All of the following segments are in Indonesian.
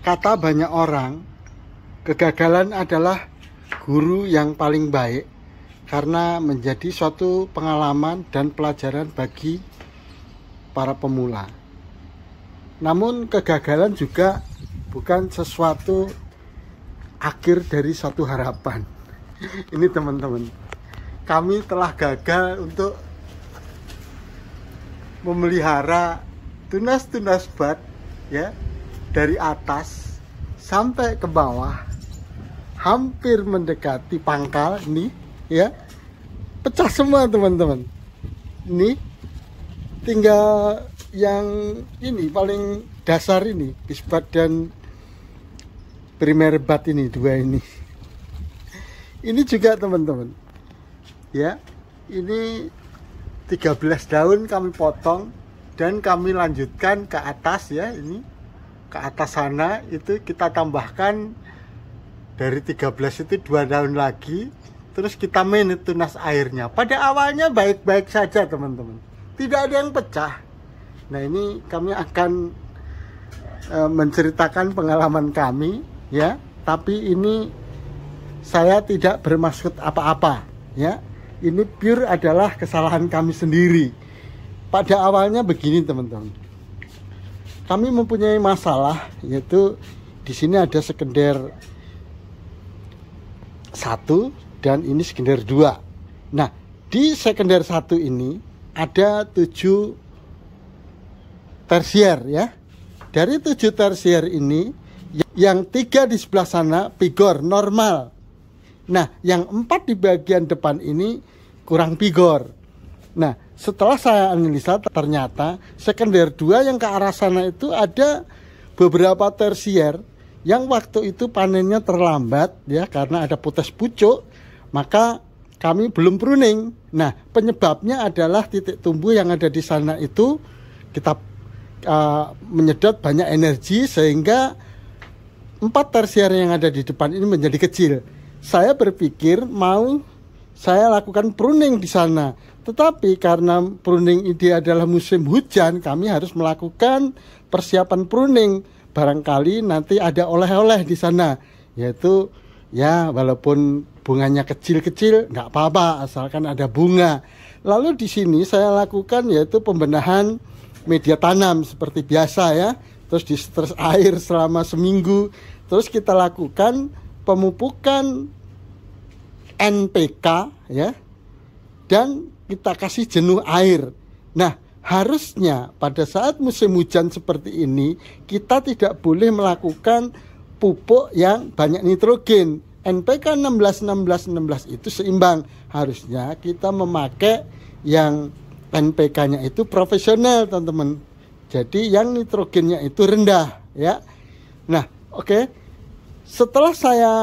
kata banyak orang, kegagalan adalah guru yang paling baik karena menjadi suatu pengalaman dan pelajaran bagi para pemula. Namun kegagalan juga bukan sesuatu akhir dari satu harapan. Ini teman-teman, kami telah gagal untuk memelihara tunas-tunas bat ya dari atas sampai ke bawah hampir mendekati pangkal nih ya pecah semua teman-teman ini tinggal yang ini paling dasar ini bisbat dan primer bat ini dua ini ini juga teman-teman ya ini 13 daun kami potong dan kami lanjutkan ke atas ya ini ke atas sana itu kita tambahkan dari 13 itu dua daun lagi terus kita main tunas airnya pada awalnya baik-baik saja teman-teman tidak ada yang pecah nah ini kami akan e, menceritakan pengalaman kami ya tapi ini saya tidak bermaksud apa-apa ya ini pure adalah kesalahan kami sendiri pada awalnya begini teman-teman kami mempunyai masalah yaitu di sini ada sekunder satu dan ini sekunder dua. Nah, di sekunder satu ini ada tujuh tersier ya. Dari tujuh tersier ini yang tiga di sebelah sana pigor normal. Nah, yang empat di bagian depan ini kurang pigor. Nah, setelah saya analisa ternyata sekunder 2 yang ke arah sana itu ada beberapa tersier yang waktu itu panennya terlambat ya karena ada putus pucuk, maka kami belum pruning. Nah, penyebabnya adalah titik tumbuh yang ada di sana itu kita uh, menyedot banyak energi sehingga empat tersier yang ada di depan ini menjadi kecil. Saya berpikir mau saya lakukan pruning di sana tetapi karena pruning ini adalah musim hujan, kami harus melakukan persiapan pruning. Barangkali nanti ada oleh-oleh di sana, yaitu ya walaupun bunganya kecil-kecil nggak apa-apa asalkan ada bunga. Lalu di sini saya lakukan yaitu pembenahan media tanam seperti biasa ya. Terus di stres air selama seminggu. Terus kita lakukan pemupukan NPK ya dan kita kasih jenuh air. Nah, harusnya pada saat musim hujan seperti ini kita tidak boleh melakukan pupuk yang banyak nitrogen. NPK 16 16 16 itu seimbang. Harusnya kita memakai yang NPK-nya itu profesional, teman-teman. Jadi yang nitrogennya itu rendah, ya. Nah, oke. Okay. Setelah saya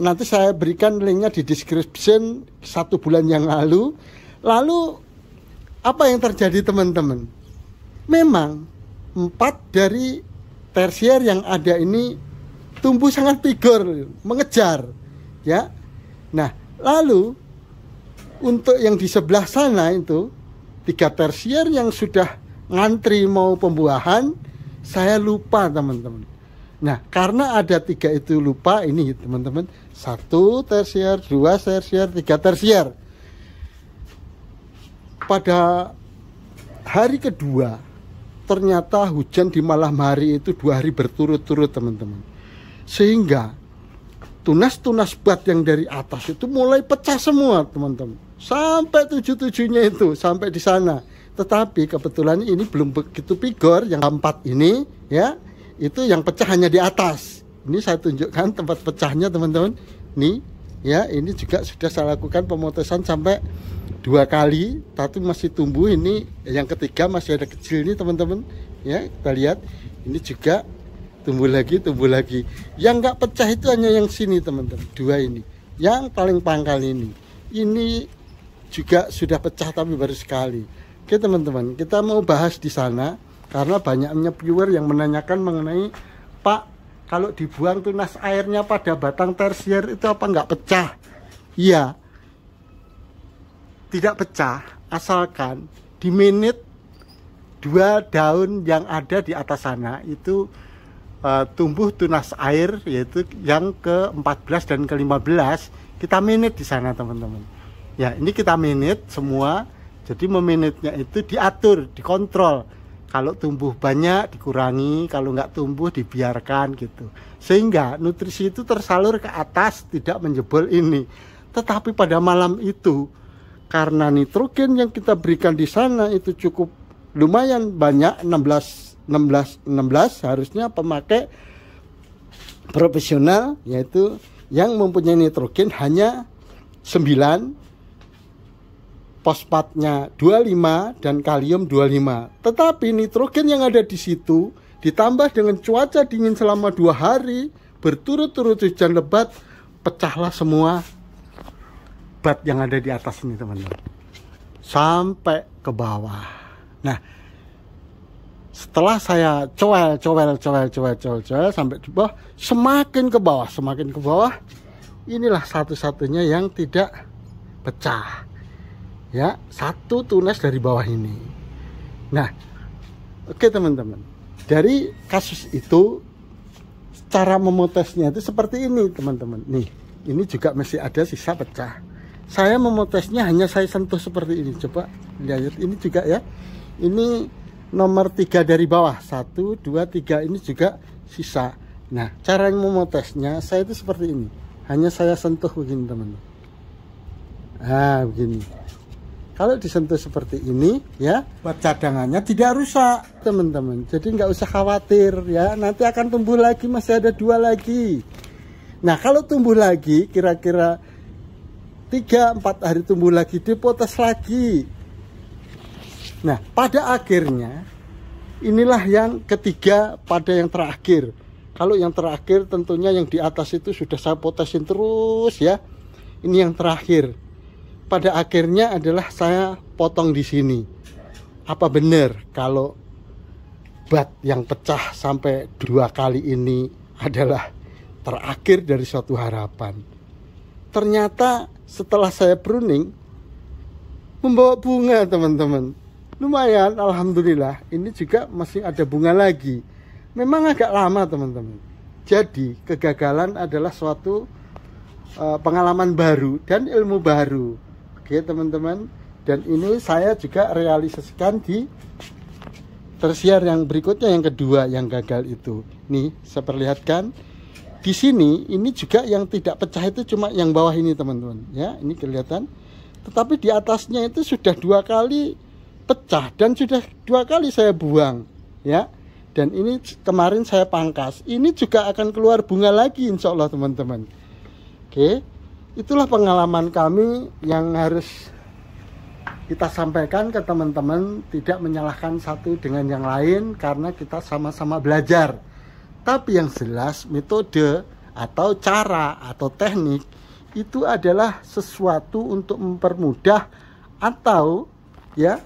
nanti saya berikan linknya di description satu bulan yang lalu Lalu apa yang terjadi teman-teman? Memang empat dari tersier yang ada ini tumbuh sangat vigor, mengejar, ya. Nah, lalu untuk yang di sebelah sana itu tiga tersier yang sudah ngantri mau pembuahan, saya lupa teman-teman. Nah, karena ada tiga itu lupa ini teman-teman, satu tersier, dua tersier, tiga tersier pada hari kedua ternyata hujan di malam hari itu dua hari berturut-turut teman-teman sehingga tunas-tunas bat yang dari atas itu mulai pecah semua teman-teman sampai tujuh-tujuhnya itu sampai di sana tetapi kebetulan ini belum begitu pigor yang keempat ini ya itu yang pecah hanya di atas ini saya tunjukkan tempat pecahnya teman-teman nih ya ini juga sudah saya lakukan pemotesan sampai dua kali tapi masih tumbuh ini yang ketiga masih ada kecil ini teman-teman ya kita lihat ini juga tumbuh lagi tumbuh lagi yang nggak pecah itu hanya yang sini teman-teman dua ini yang paling pangkal ini ini juga sudah pecah tapi baru sekali oke teman-teman kita mau bahas di sana karena banyaknya viewer yang menanyakan mengenai Pak kalau dibuang tunas airnya pada batang tersier itu apa nggak pecah iya tidak pecah asalkan di menit dua daun yang ada di atas sana itu uh, tumbuh tunas air yaitu yang ke-14 dan ke-15 kita menit di sana teman-teman ya ini kita menit semua jadi meminitnya itu diatur dikontrol kalau tumbuh banyak dikurangi kalau nggak tumbuh dibiarkan gitu sehingga nutrisi itu tersalur ke atas tidak menjebol ini tetapi pada malam itu karena nitrogen yang kita berikan di sana itu cukup lumayan banyak 16 16 16 harusnya pemakai profesional yaitu yang mempunyai nitrogen hanya 9 fosfatnya 25 dan kalium 25 tetapi nitrogen yang ada di situ ditambah dengan cuaca dingin selama dua hari berturut-turut hujan lebat pecahlah semua bat yang ada di atas ini teman-teman sampai ke bawah nah setelah saya coel coel coel coel coel coel sampai ke bawah semakin ke bawah semakin ke bawah inilah satu-satunya yang tidak pecah ya satu tunas dari bawah ini nah oke teman-teman dari kasus itu cara memotesnya itu seperti ini teman-teman nih ini juga masih ada sisa pecah saya memotesnya hanya saya sentuh seperti ini coba lihat ini juga ya ini nomor tiga dari bawah satu dua tiga ini juga sisa nah cara yang memotesnya saya itu seperti ini hanya saya sentuh begini teman ah begini kalau disentuh seperti ini ya buat cadangannya tidak rusak teman-teman jadi nggak usah khawatir ya nanti akan tumbuh lagi masih ada dua lagi nah kalau tumbuh lagi kira-kira Tiga empat hari tumbuh lagi, dipotes lagi. Nah, pada akhirnya inilah yang ketiga pada yang terakhir. Kalau yang terakhir tentunya yang di atas itu sudah saya potesin terus ya. Ini yang terakhir. Pada akhirnya adalah saya potong di sini. Apa benar kalau bat yang pecah sampai dua kali ini adalah terakhir dari suatu harapan? ternyata setelah saya pruning membawa bunga teman-teman lumayan alhamdulillah ini juga masih ada bunga lagi memang agak lama teman-teman jadi kegagalan adalah suatu uh, pengalaman baru dan ilmu baru oke teman-teman dan ini saya juga realisasikan di tersiar yang berikutnya yang kedua yang gagal itu nih saya perlihatkan di sini ini juga yang tidak pecah itu cuma yang bawah ini teman-teman ya ini kelihatan tetapi di atasnya itu sudah dua kali pecah dan sudah dua kali saya buang ya dan ini kemarin saya pangkas ini juga akan keluar bunga lagi insya Allah teman-teman oke itulah pengalaman kami yang harus kita sampaikan ke teman-teman tidak menyalahkan satu dengan yang lain karena kita sama-sama belajar tapi yang jelas metode atau cara atau teknik itu adalah sesuatu untuk mempermudah atau ya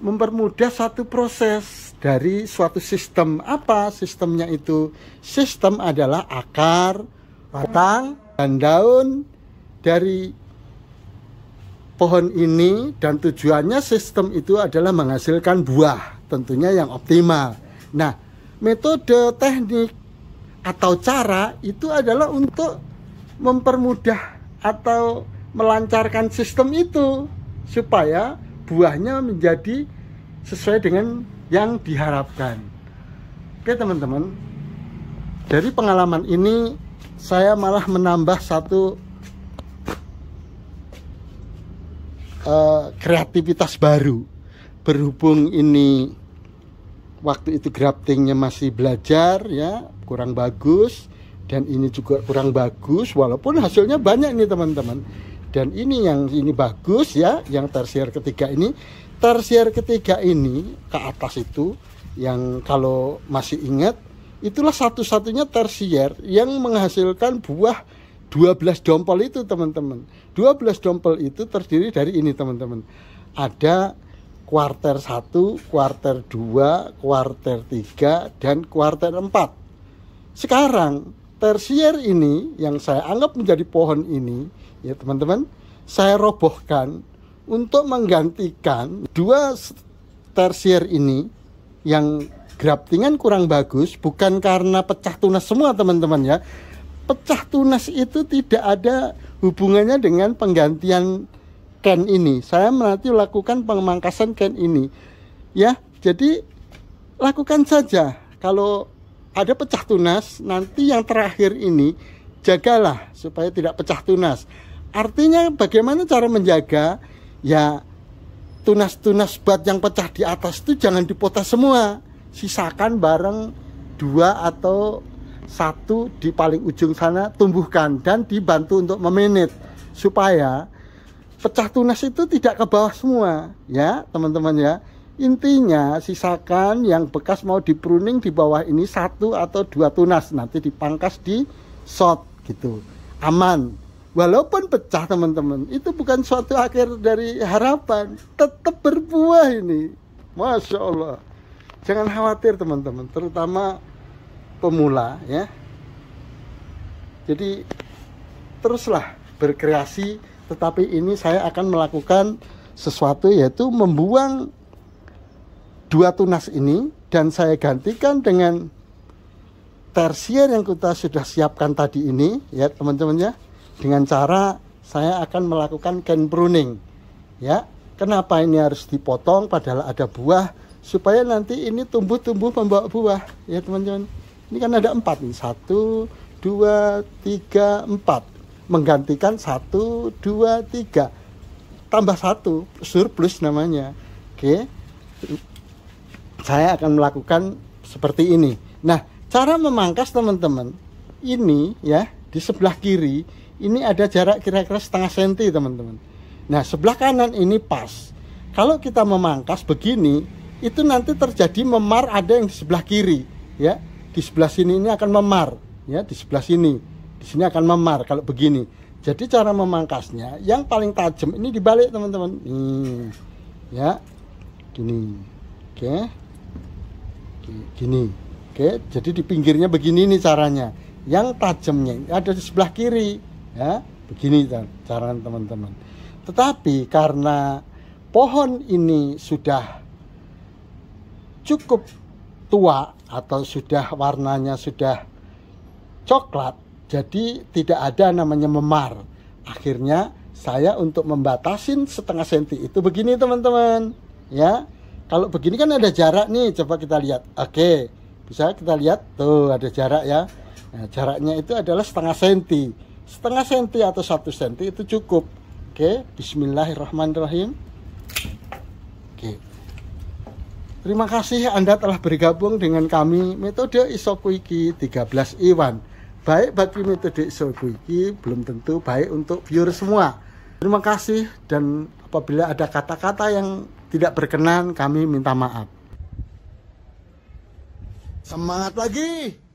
mempermudah satu proses dari suatu sistem apa sistemnya itu sistem adalah akar batang dan daun dari pohon ini dan tujuannya sistem itu adalah menghasilkan buah tentunya yang optimal nah metode teknik atau cara itu adalah untuk mempermudah atau melancarkan sistem itu supaya buahnya menjadi sesuai dengan yang diharapkan. Oke teman-teman, dari pengalaman ini saya malah menambah satu uh, kreativitas baru berhubung ini waktu itu graftingnya masih belajar ya kurang bagus dan ini juga kurang bagus walaupun hasilnya banyak nih teman-teman dan ini yang ini bagus ya yang tersier ketiga ini tersier ketiga ini ke atas itu yang kalau masih ingat itulah satu-satunya tersier yang menghasilkan buah 12 dompel itu teman-teman 12 dompel itu terdiri dari ini teman-teman ada kuarter 1, kuarter 2, kuarter 3, dan kuarter 4. Sekarang tersier ini yang saya anggap menjadi pohon ini, ya teman-teman, saya robohkan untuk menggantikan dua tersier ini yang graftingan kurang bagus bukan karena pecah tunas semua teman-teman ya. Pecah tunas itu tidak ada hubungannya dengan penggantian ken ini. Saya nanti lakukan pemangkasan ken ini. Ya, jadi lakukan saja. Kalau ada pecah tunas, nanti yang terakhir ini jagalah supaya tidak pecah tunas. Artinya bagaimana cara menjaga? Ya tunas-tunas bat yang pecah di atas itu jangan dipotong semua. Sisakan bareng dua atau satu di paling ujung sana tumbuhkan dan dibantu untuk memanage supaya pecah tunas itu tidak ke bawah semua ya teman-teman ya intinya sisakan yang bekas mau di pruning di bawah ini satu atau dua tunas nanti dipangkas di shot gitu aman walaupun pecah teman-teman itu bukan suatu akhir dari harapan tetap berbuah ini Masya Allah jangan khawatir teman-teman terutama pemula ya jadi teruslah berkreasi tetapi ini saya akan melakukan sesuatu yaitu membuang dua tunas ini dan saya gantikan dengan tersier yang kita sudah siapkan tadi ini ya teman-teman ya dengan cara saya akan melakukan can pruning ya kenapa ini harus dipotong padahal ada buah supaya nanti ini tumbuh-tumbuh membawa buah ya teman-teman ini kan ada empat nih satu dua tiga empat menggantikan satu dua tiga tambah satu surplus namanya oke saya akan melakukan seperti ini nah cara memangkas teman-teman ini ya di sebelah kiri ini ada jarak kira-kira setengah senti teman-teman nah sebelah kanan ini pas kalau kita memangkas begini itu nanti terjadi memar ada yang di sebelah kiri ya di sebelah sini ini akan memar ya di sebelah sini di sini akan memar kalau begini jadi cara memangkasnya yang paling tajam ini dibalik teman-teman hmm, ya gini oke gini oke jadi di pinggirnya begini ini caranya yang tajamnya ada di sebelah kiri ya begini cara teman-teman tetapi karena pohon ini sudah cukup tua atau sudah warnanya sudah coklat jadi tidak ada namanya memar. Akhirnya saya untuk membatasin setengah senti itu begini teman-teman. Ya, kalau begini kan ada jarak nih. Coba kita lihat. Oke, bisa kita lihat tuh ada jarak ya. Nah, jaraknya itu adalah setengah senti. Setengah senti atau satu senti itu cukup. Oke, Bismillahirrahmanirrahim. Oke, Terima kasih Anda telah bergabung dengan kami metode Isokuiki 13 Iwan baik bagi metode Isogo iki belum tentu baik untuk viewer semua. Terima kasih dan apabila ada kata-kata yang tidak berkenan kami minta maaf. Semangat lagi!